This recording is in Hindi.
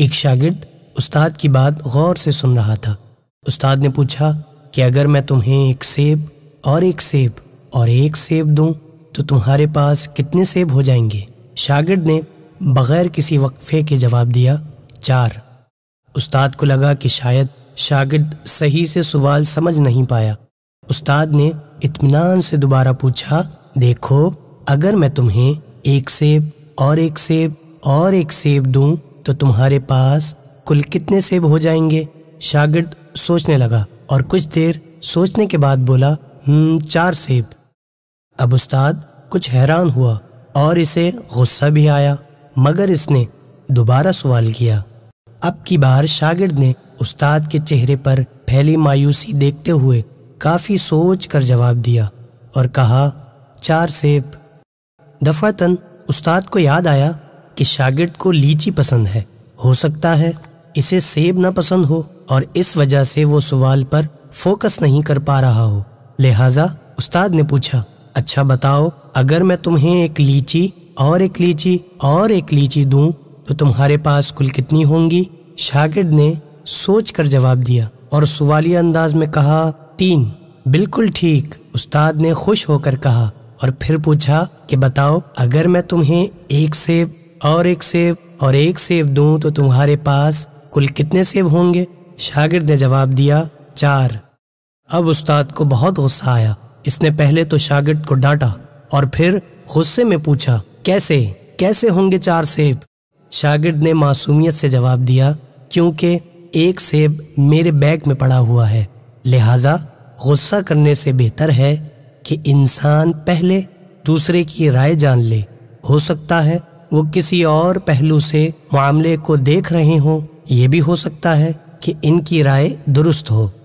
एक शागिर्द उस्ताद की बात गौर से सुन रहा था उस्ताद ने पूछा कि अगर मैं तुम्हें एक सेब और एक सेब और एक सेब दूं तो तुम्हारे पास कितने सेब हो जाएंगे शागिर्द ने बगैर किसी वक्फे के जवाब दिया चार उस्ताद को लगा कि शायद शागिर्द सही से सवाल समझ नहीं पाया उस्ताद ने इत्मीनान से दोबारा पूछा देखो अगर मैं तुम्हें एक सेब और एक सेब और एक सेब दूं तो तुम्हारे पास कुल कितने सेब हो जाएंगे शागिर्द सोचने लगा और कुछ देर सोचने के बाद बोला हम्म, चार सेब अब उस्ताद कुछ हैरान हुआ और इसे गुस्सा भी आया मगर इसने दोबारा सवाल किया अब की बार शागिर्द ने उस्ताद के चेहरे पर फैली मायूसी देखते हुए काफ़ी सोच कर जवाब दिया और कहा चार सेब दफातन उस्ताद को याद आया कि शागिर्द को लीची पसंद है हो सकता है इसे सेब ना पसंद हो और इस वजह से वो सवाल पर फोकस नहीं कर पा रहा हो लिहाजा उस्ताद ने पूछा अच्छा बताओ अगर मैं तुम्हें एक लीची और एक लीची और एक लीची दूं तो तुम्हारे पास कुल कितनी होंगी शागिर्द ने सोच कर जवाब दिया और सवालिया अंदाज में कहा तीन बिल्कुल ठीक उस्ताद ने खुश होकर कहा और फिर पूछा कि बताओ अगर मैं तुम्हें एक सेब और एक सेब और एक सेब दूं तो तुम्हारे पास कुल कितने सेब होंगे शागिर्द ने जवाब दिया चार अब उस्ताद को बहुत गुस्सा आया इसने पहले तो शागिर्द को डांटा और फिर गुस्से में पूछा कैसे कैसे होंगे चार सेब शागिर्द ने मासूमियत से जवाब दिया क्योंकि एक सेब मेरे बैग में पड़ा हुआ है लिहाजा गुस्सा करने से बेहतर है कि इंसान पहले दूसरे की राय जान ले हो सकता है वो किसी और पहलू से मामले को देख रहे हों ये भी हो सकता है कि इनकी राय दुरुस्त हो